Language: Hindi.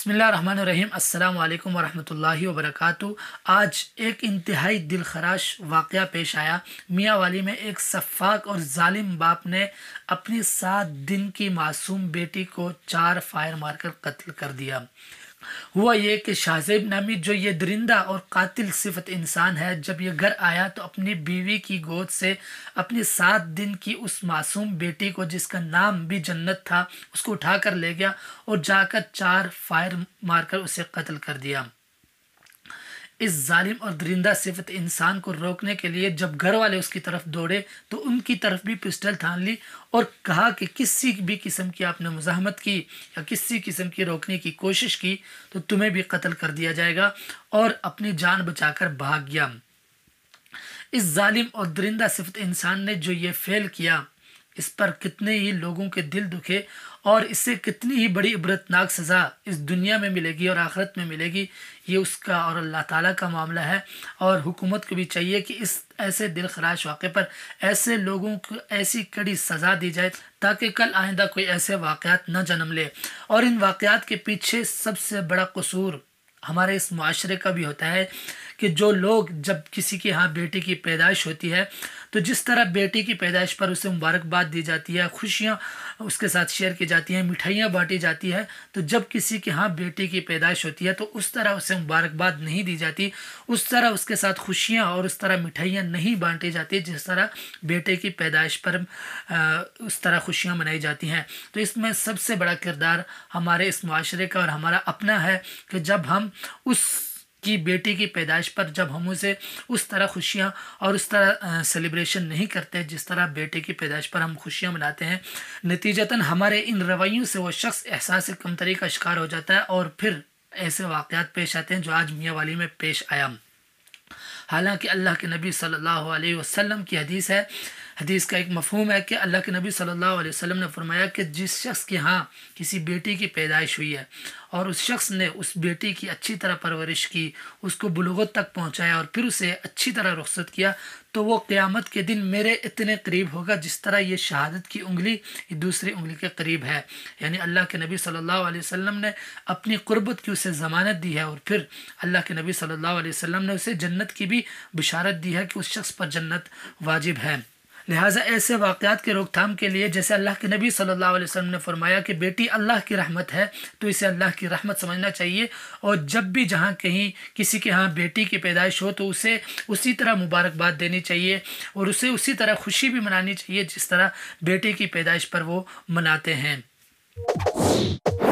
बसमीम् अल्लाम वरहमल वरक आज एक इंतहाई दिल खराश वाक़ पेश आया मियाँ वाली में एक शफाक और ालिम बाप ने अपनी सात दिन की मासूम बेटी को चार फायर मारकर कत्ल कर दिया हुआ ये कि शाहजेब नामी जो ये दरिंदा और कातिल सिफत इंसान है जब ये घर आया तो अपनी बीवी की गोद से अपनी सात दिन की उस मासूम बेटी को जिसका नाम भी जन्नत था उसको उठा कर ले गया और जाकर चार फायर मारकर उसे कत्ल कर दिया इस जालिम और दरिंदा सिफत इंसान को रोकने के लिए जब घर वाले उसकी तरफ दौड़े तो उनकी तरफ भी पिस्टल थान ली और कहा कि किसी भी किस्म की आपने मुजामत की या किसी किस्म की रोकने की कोशिश की तो तुम्हें भी कत्ल कर दिया जाएगा और अपनी जान बचाकर भाग गया इस जालिम और दरिंदा सिफत इंसान ने जो ये फेल किया इस पर कितने ही लोगों के दिल दुखे और इससे कितनी ही बड़ी इबरतनाक सज़ा इस दुनिया में मिलेगी और आखिरत में मिलेगी ये उसका और अल्लाह ताला का मामला है और हुकूमत को भी चाहिए कि इस ऐसे दिल खराश वाक़े पर ऐसे लोगों को ऐसी कड़ी सज़ा दी जाए ताकि कल आइंदा कोई ऐसे वाक़ात न जन्म ले और इन वाक़ात के पीछे सबसे बड़ा कसूर हमारे इस माशरे का भी होता है कि जो लोग जब किसी के यहाँ बेटे की पैदाइश होती है तो जिस तरह बेटे की पैदाइश पर उसे मुबारकबाद दी जाती है खुशियाँ उसके साथ शेयर की जाती हैं मिठाइयाँ बाँटी जाती है तो जब किसी के यहाँ बेटे की पैदाइश होती है तो उस तरह उसे मुबारकबाद नहीं दी जाती उस तरह उसके साथ खुशियाँ और उस तरह मिठाइयाँ नहीं बाँटी जाती जिस तरह बेटे की पैदाइश पर उस तरह खुशियाँ मनाई जाती हैं तो इसमें सबसे बड़ा किरदार हमारे इस माशरे का और हमारा अपना है कि जब हम उस कि बेटी की पैदाइश पर जब हम उसे उस तरह खुशियाँ और उस तरह सेलिब्रेशन नहीं करते जिस तरह बेटे की पैदाइश पर हम खुशियाँ मनाते हैं नतीजतन हमारे इन रवैयों से वो शख्स एहसास कमतरी का शिकार हो जाता है और फिर ऐसे वाक़ात पेश आते हैं जो आज मियाँ वाली में पेश आया हालांकि अल्लाह के नबी सल्लल्लाहु अलैहि वसल्लम की हदीस है हदीस का एक मफहम है कि अल्लाह के नबी सल्लल्लाहु अलैहि वसल्लम ने फरमाया कि जिस शख्स के यहाँ किसी बेटी की पैदाइश हुई है और उस शख्स ने उस बेटी की अच्छी तरह परवरिश की उसको बुलगत तक पहुँचाया और फिर उसे अच्छी तरह रुख्सत किया तो वो क़्यामत के दिन मेरे इतने करीब होगा जिस तरह ये शहादत की उंगली ये दूसरी उंगली के करीब है यानी अल्लाह के नबी सल्लल्लाहु अलैहि वसल्लम ने अपनी क़ुरबत की उसे ज़मानत दी है और फिर अल्लाह के नबी सल्लल्लाहु अलैहि वसल्लम ने उसे जन्नत की भी बिशारत दी है कि उस शख्स पर जन्नत वाजिब है लिहाजा ऐसे वाक़ात के रोकथाम के लिए जैसे अल्लाह के नबी सल्लल्लाहु अलैहि वसल्लम ने फरमाया कि बेटी अल्लाह की रहमत है तो इसे अल्लाह की रहमत समझना चाहिए और जब भी जहाँ कहीं किसी के यहाँ बेटी की पैदाइश हो तो उसे उसी तरह मुबारकबाद देनी चाहिए और उसे उसी तरह खुशी भी मनानी चाहिए जिस तरह बेटे की पैदाइश पर वो मनाते हैं